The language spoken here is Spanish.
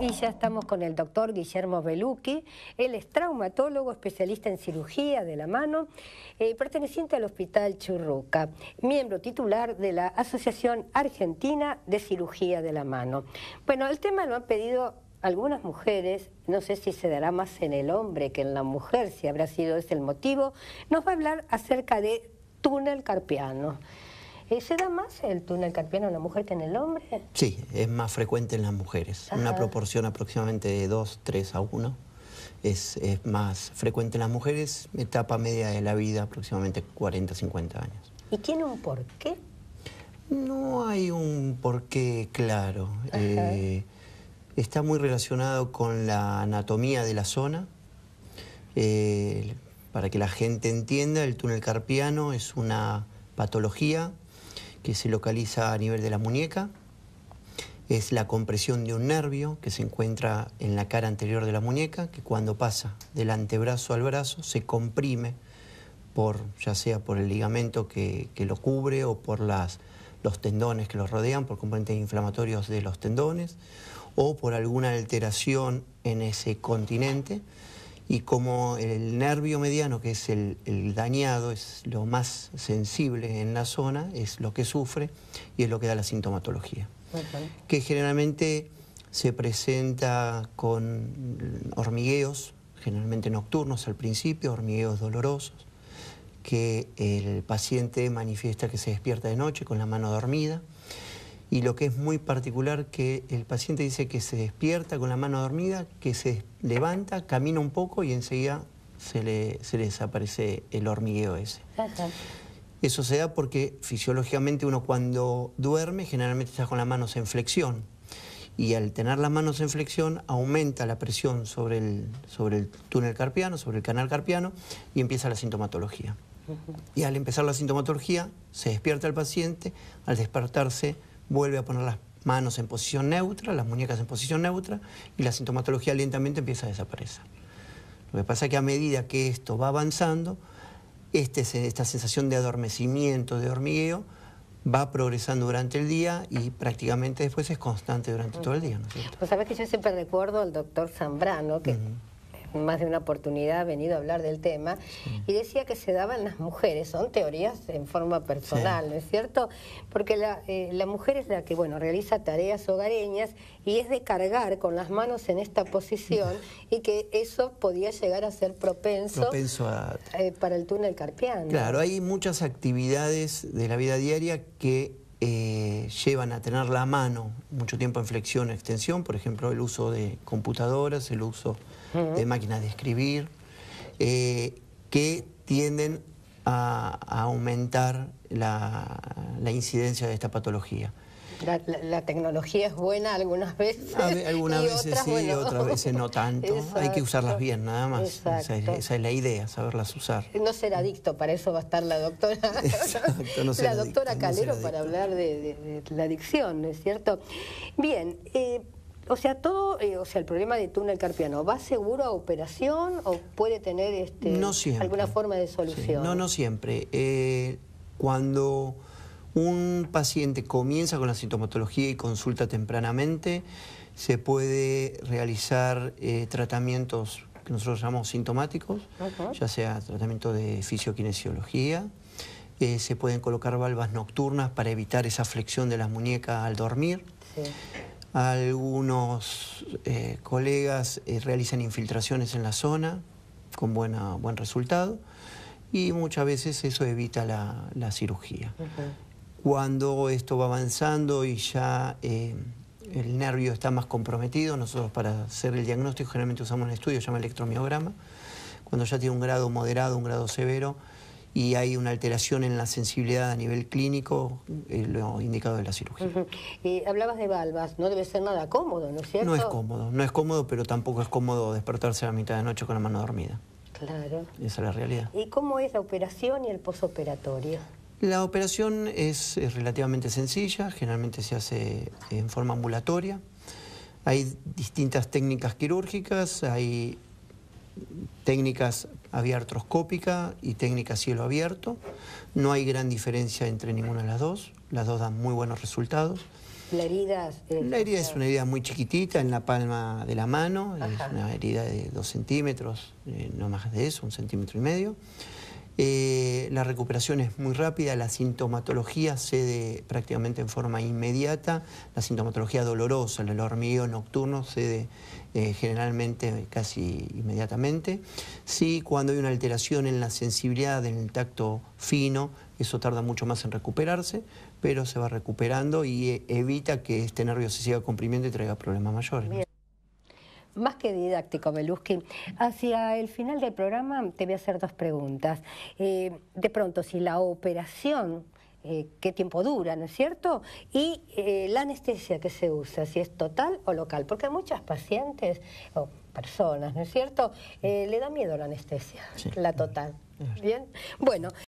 Y ya estamos con el doctor Guillermo Belucchi. Él es traumatólogo, especialista en cirugía de la mano, eh, perteneciente al Hospital Churruca, miembro titular de la Asociación Argentina de Cirugía de la Mano. Bueno, el tema lo han pedido algunas mujeres, no sé si se dará más en el hombre que en la mujer, si habrá sido ese el motivo, nos va a hablar acerca de túnel carpiano. ¿Se da más el túnel carpiano en la mujer que en el hombre? Sí, es más frecuente en las mujeres. Una proporción aproximadamente de 2, 3 a 1. Es, más frecuente en las mujeres, etapa media de la vida, aproximadamente 40, 50 años. ¿Y tiene un porqué? No hay un porqué claro. Eh, está muy relacionado con la anatomía de la zona. Eh, para que la gente entienda, el túnel carpiano es una patología que se localiza a nivel de la muñeca, es la compresión de un nervio que se encuentra en la cara anterior de la muñeca, que cuando pasa del antebrazo al brazo se comprime por, ya sea por el ligamento que, lo cubre o por los tendones que los rodean, por componentes inflamatorios de los tendones, o por alguna alteración en ese continente y como el nervio mediano, que es el, dañado, es lo más sensible en la zona, es lo que sufre y es lo que da la sintomatología, que generalmente se presenta con hormigueos, generalmente nocturnos al principio, hormigueos dolorosos, que el paciente manifiesta que se despierta de noche con la mano dormida y lo que es muy particular que el paciente dice que se despierta con la mano dormida, que se levanta, camina un poco y enseguida se le, se desaparece el hormigueo ese. Eso se da porque fisiológicamente uno cuando duerme generalmente está con las manos en flexión y al tener las manos en flexión aumenta la presión sobre el, sobre el túnel carpiano, sobre el canal carpiano y empieza la sintomatología. Y al empezar la sintomatología se despierta el paciente, al despertarse vuelve a poner las manos en posición neutra, las muñecas en posición neutra y la sintomatología lentamente empieza a desaparecer. Lo que pasa es que a medida que esto va avanzando, este esta sensación de adormecimiento, de hormigueo, va progresando durante el día y prácticamente después es constante durante todo el día. Pues sabes que yo siempre recuerdo al doctor Zambrano, que más de una oportunidad ha venido a hablar del tema y decía que se daban las mujeres, son teorías en forma personal, ¿no es cierto? Porque eh, la, mujer es la que, bueno, realiza tareas hogareñas y es de cargar con las manos en esta posición y que eso podía llegar a ser propenso, eh, para el túnel carpiano. Claro, hay muchas actividades de la vida diaria que eh, llevan a tener la mano mucho tiempo en flexión o extensión, por ejemplo, el uso de computadoras, el uso de máquinas de escribir, eh, que tienden a, aumentar la incidencia de esta patología. La, tecnología es buena algunas veces. algunas veces sí, otras veces no tanto. Hay que usarlas bien, nada más. Esa es, la idea, saberlas usar. No ser adicto, para eso va a estar la doctora. la doctora Calero para hablar de, la adicción, ¿no es cierto? Bien. Eh, o sea, todo, eh, o sea, el problema de túnel carpiano, ¿va seguro a operación o puede tener este, alguna forma de solución? No, no siempre. Eh, cuando un paciente comienza con la sintomatología y consulta tempranamente, se puede realizar eh, tratamientos que nosotros llamamos sintomáticos, ya sea tratamiento de fisioquinesiología, eh, se pueden colocar valvas nocturnas para evitar esa flexión de las muñecas al dormir. Algunos eh, colegas realizan infiltraciones en la zona con buen resultado y muchas veces eso evita la, cirugía. Cuando esto va avanzando y ya eh, el nervio está más comprometido, nosotros para hacer el diagnóstico generalmente usamos un estudio, se llama electromiograma, cuando ya tiene un grado moderado, un grado severo, y hay una alteración en la sensibilidad a nivel clínico, eh, lo indicado de la cirugía. hablabas de valvas, no debe ser nada cómodo, ¿no es cierto? No es cómodo, no es cómodo, pero tampoco es cómodo despertarse a la mitad de la noche con la mano dormida. Claro. Esa es la realidad. ¿Y cómo es la operación y el posoperatorio? La operación es, relativamente sencilla, generalmente se hace en forma ambulatoria. Hay distintas técnicas quirúrgicas, hay técnicas vía y técnica cielo abierto. No hay gran diferencia entre ninguna de las dos. Las dos dan muy buenos resultados. ¿La herida? Es... una herida muy chiquitita en la palma de la mano. Es una herida de dos centímetros, eh, no más de eso, un centímetro y medio. Eh, la recuperación es muy rápida, la sintomatología cede prácticamente en forma inmediata, la sintomatología dolorosa, el hormigueo nocturno cede eh, generalmente casi inmediatamente. Sí, cuando hay una alteración en la sensibilidad, en el tacto fino, eso tarda mucho más en recuperarse, pero se va recuperando y eh, evita que este nervio se siga comprimiendo y traiga problemas mayores más que didáctico, Melusky, Hacia el final del programa te voy a hacer dos preguntas. Eh, de pronto, si la operación eh, qué tiempo dura, ¿no es cierto? Y eh, la anestesia que se usa, si es total o local, porque a muchas pacientes o personas, ¿no es cierto?, le da miedo la anestesia, la total. Bien, bueno.